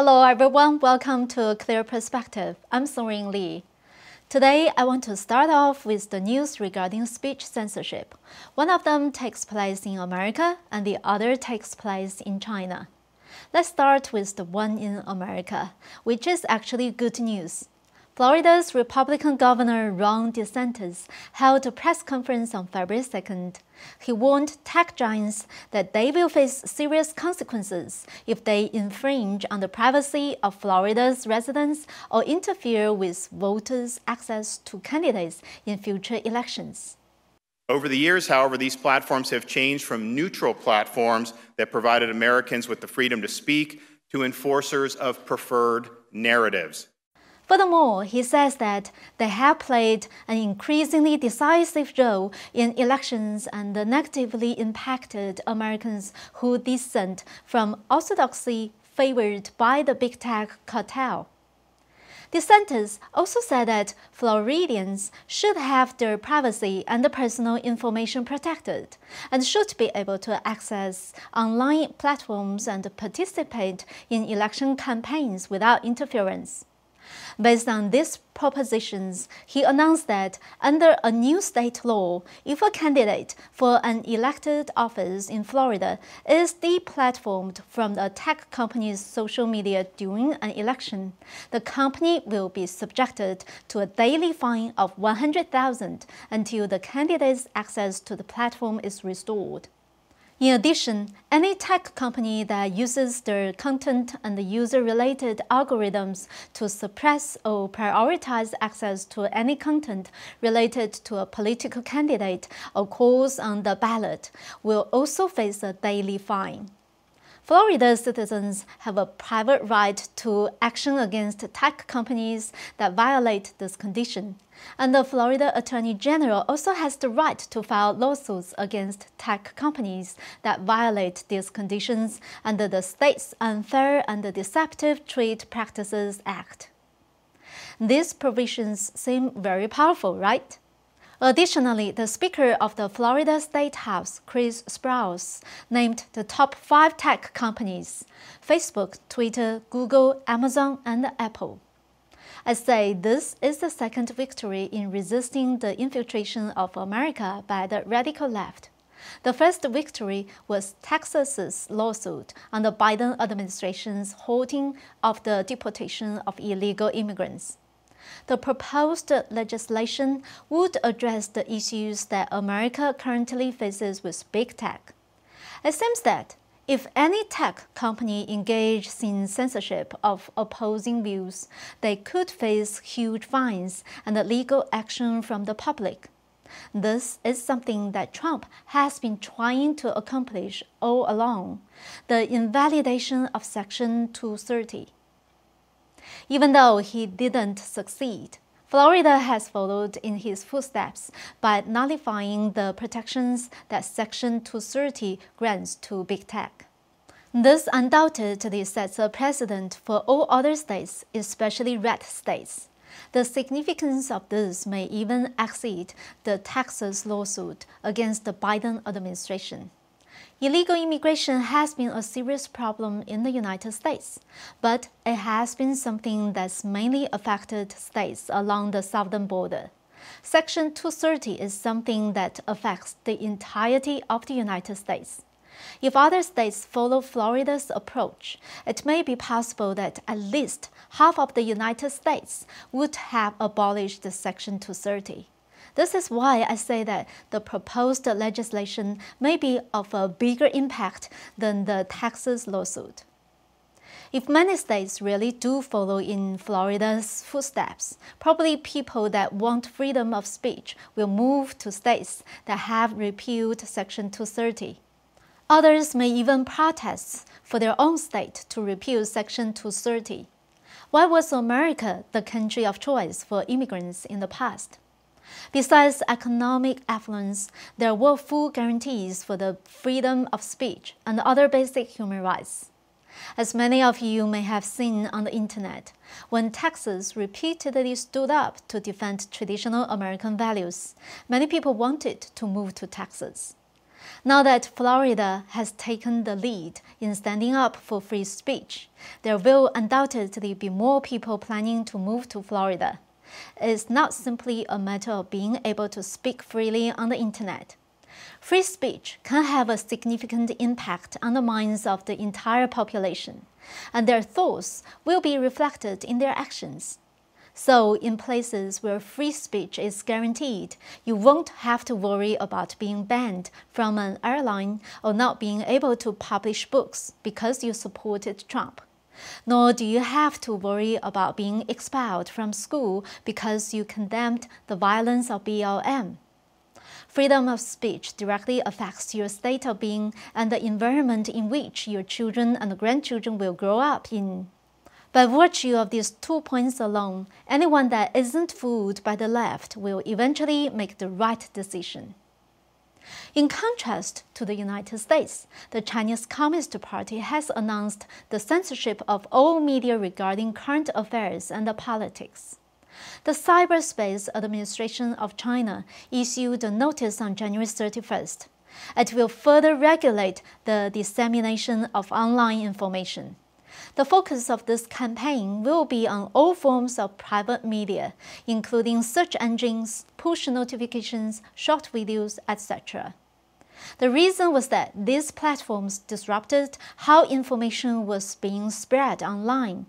Hello everyone, welcome to Clear Perspective. I'm Sorin Lee. Today, I want to start off with the news regarding speech censorship. One of them takes place in America and the other takes place in China. Let's start with the one in America, which is actually good news. Florida's Republican Governor Ron DeSantis held a press conference on February 2nd. He warned tech giants that they will face serious consequences if they infringe on the privacy of Florida's residents or interfere with voters' access to candidates in future elections. Over the years, however, these platforms have changed from neutral platforms that provided Americans with the freedom to speak to enforcers of preferred narratives. Furthermore, he says that they have played an increasingly decisive role in elections and negatively impacted Americans who dissent from orthodoxy favored by the big tech cartel. Dissenters also said that Floridians should have their privacy and personal information protected and should be able to access online platforms and participate in election campaigns without interference. Based on these propositions, he announced that under a new state law, if a candidate for an elected office in Florida is deplatformed from a tech company's social media during an election, the company will be subjected to a daily fine of 100,000 until the candidate's access to the platform is restored. In addition, any tech company that uses their content and user-related algorithms to suppress or prioritize access to any content related to a political candidate or cause on the ballot will also face a daily fine. Florida citizens have a private right to action against tech companies that violate this condition. And the Florida Attorney General also has the right to file lawsuits against tech companies that violate these conditions under the state's Unfair and Deceptive Trade Practices Act. These provisions seem very powerful, right? Additionally, the Speaker of the Florida State House, Chris Sprouse, named the top five tech companies Facebook, Twitter, Google, Amazon, and Apple. I say this is the second victory in resisting the infiltration of America by the radical left. The first victory was Texas's lawsuit on the Biden administration's halting of the deportation of illegal immigrants. The proposed legislation would address the issues that America currently faces with big tech. It seems that if any tech company engages in censorship of opposing views, they could face huge fines and legal action from the public. This is something that Trump has been trying to accomplish all along the invalidation of Section 230 even though he didn't succeed. Florida has followed in his footsteps by nullifying the protections that Section 230 grants to big tech. This undoubtedly sets a precedent for all other states, especially red states. The significance of this may even exceed the Texas lawsuit against the Biden administration. Illegal immigration has been a serious problem in the United States, but it has been something that's mainly affected states along the southern border. Section 230 is something that affects the entirety of the United States. If other states follow Florida's approach, it may be possible that at least half of the United States would have abolished Section 230. This is why I say that the proposed legislation may be of a bigger impact than the Texas lawsuit. If many states really do follow in Florida's footsteps, probably people that want freedom of speech will move to states that have repealed Section 230. Others may even protest for their own state to repeal Section 230. Why was America the country of choice for immigrants in the past? Besides economic affluence, there were full guarantees for the freedom of speech and other basic human rights. As many of you may have seen on the internet, when Texas repeatedly stood up to defend traditional American values, many people wanted to move to Texas. Now that Florida has taken the lead in standing up for free speech, there will undoubtedly be more people planning to move to Florida. It's not simply a matter of being able to speak freely on the internet. Free speech can have a significant impact on the minds of the entire population, and their thoughts will be reflected in their actions. So, in places where free speech is guaranteed, you won't have to worry about being banned from an airline or not being able to publish books because you supported Trump. Nor do you have to worry about being expelled from school because you condemned the violence of BLM. Freedom of speech directly affects your state of being and the environment in which your children and grandchildren will grow up in. By virtue of these two points alone, anyone that isn't fooled by the left will eventually make the right decision. In contrast to the United States, the Chinese Communist Party has announced the censorship of all media regarding current affairs and politics. The Cyberspace Administration of China issued a notice on January 31st. It will further regulate the dissemination of online information. The focus of this campaign will be on all forms of private media, including search engines, push notifications, short videos, etc. The reason was that these platforms disrupted how information was being spread online.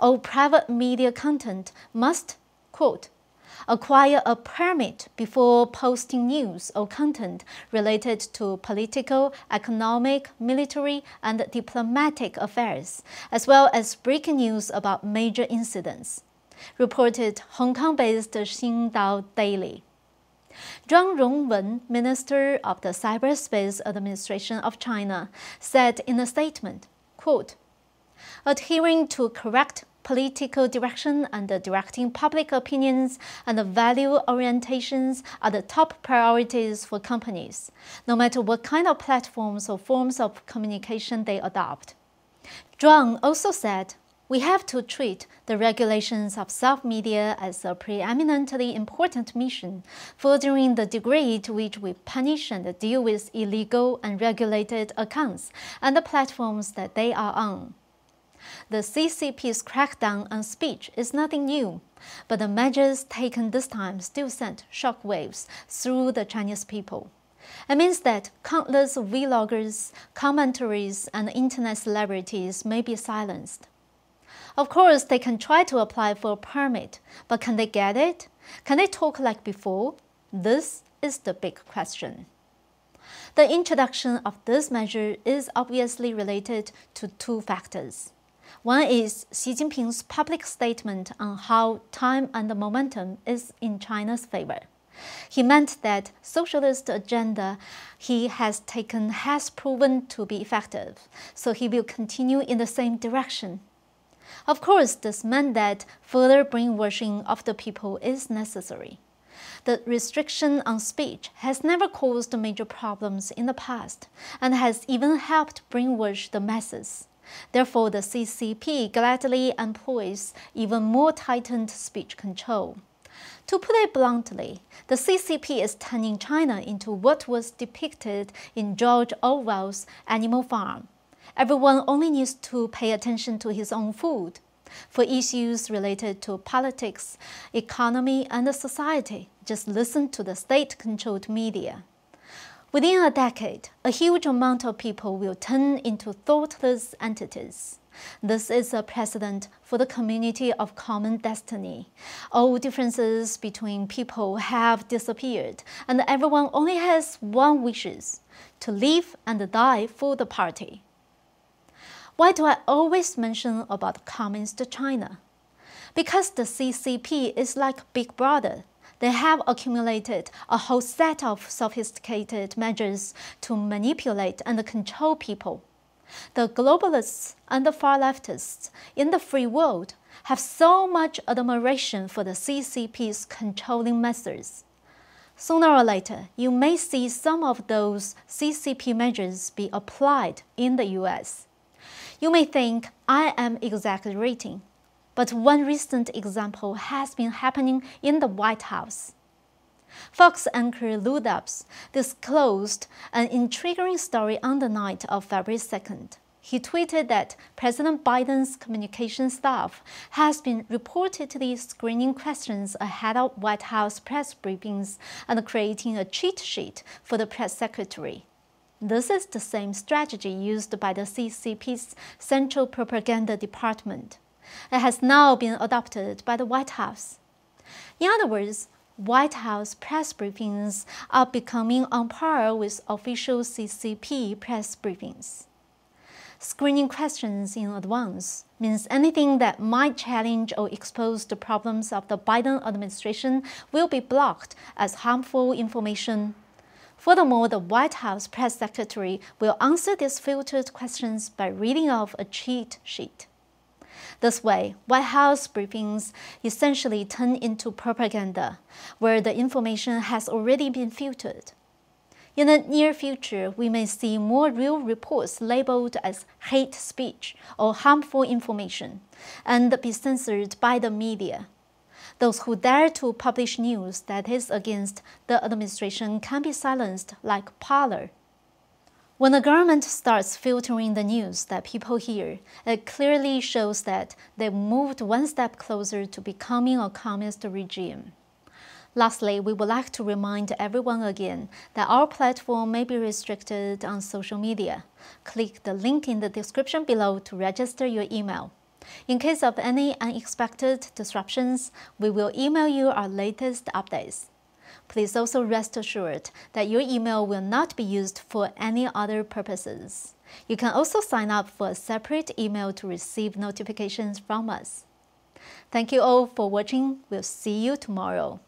All private media content must, quote, acquire a permit before posting news or content related to political, economic, military, and diplomatic affairs, as well as breaking news about major incidents, reported Hong Kong-based Xingdao Daily. Zhang Rongwen, Minister of the Cyberspace Administration of China, said in a statement, quote, Adhering to correct political direction and directing public opinions and value orientations are the top priorities for companies, no matter what kind of platforms or forms of communication they adopt. Zhuang also said, we have to treat the regulations of self-media as a preeminently important mission, furthering the degree to which we punish and deal with illegal, unregulated accounts and the platforms that they are on. The CCP's crackdown on speech is nothing new, but the measures taken this time still sent shockwaves through the Chinese people. It means that countless vloggers, commentaries, and internet celebrities may be silenced. Of course, they can try to apply for a permit, but can they get it? Can they talk like before? This is the big question. The introduction of this measure is obviously related to two factors. One is Xi Jinping's public statement on how time and momentum is in China's favor. He meant that socialist agenda he has taken has proven to be effective, so he will continue in the same direction. Of course, this meant that further brainwashing of the people is necessary. The restriction on speech has never caused major problems in the past and has even helped brainwash the masses. Therefore, the CCP gladly employs even more tightened speech control. To put it bluntly, the CCP is turning China into what was depicted in George Orwell's Animal Farm. Everyone only needs to pay attention to his own food. For issues related to politics, economy, and society, just listen to the state-controlled media. Within a decade, a huge amount of people will turn into thoughtless entities. This is a precedent for the community of common destiny. All differences between people have disappeared, and everyone only has one wishes, to live and die for the party. Why do I always mention about Communist China? Because the CCP is like Big Brother they have accumulated a whole set of sophisticated measures to manipulate and control people. The globalists and the far leftists in the free world have so much admiration for the CCP's controlling methods. Sooner or later, you may see some of those CCP measures be applied in the US. You may think I am exaggerating, but one recent example has been happening in the White House. Fox anchor Lou Dobbs disclosed an intriguing story on the night of February 2nd. He tweeted that President Biden's communication staff has been reportedly screening questions ahead of White House press briefings and creating a cheat sheet for the press secretary. This is the same strategy used by the CCP's Central Propaganda Department and has now been adopted by the White House. In other words, White House press briefings are becoming on par with official CCP press briefings. Screening questions in advance means anything that might challenge or expose the problems of the Biden administration will be blocked as harmful information. Furthermore, the White House press secretary will answer these filtered questions by reading off a cheat sheet. This way, White House briefings essentially turn into propaganda, where the information has already been filtered. In the near future, we may see more real reports labeled as hate speech or harmful information and be censored by the media. Those who dare to publish news that is against the administration can be silenced like parlor. When the government starts filtering the news that people hear, it clearly shows that they've moved one step closer to becoming a communist regime. Lastly, we would like to remind everyone again that our platform may be restricted on social media. Click the link in the description below to register your email. In case of any unexpected disruptions, we will email you our latest updates. Please also rest assured that your email will not be used for any other purposes. You can also sign up for a separate email to receive notifications from us. Thank you all for watching. We'll see you tomorrow.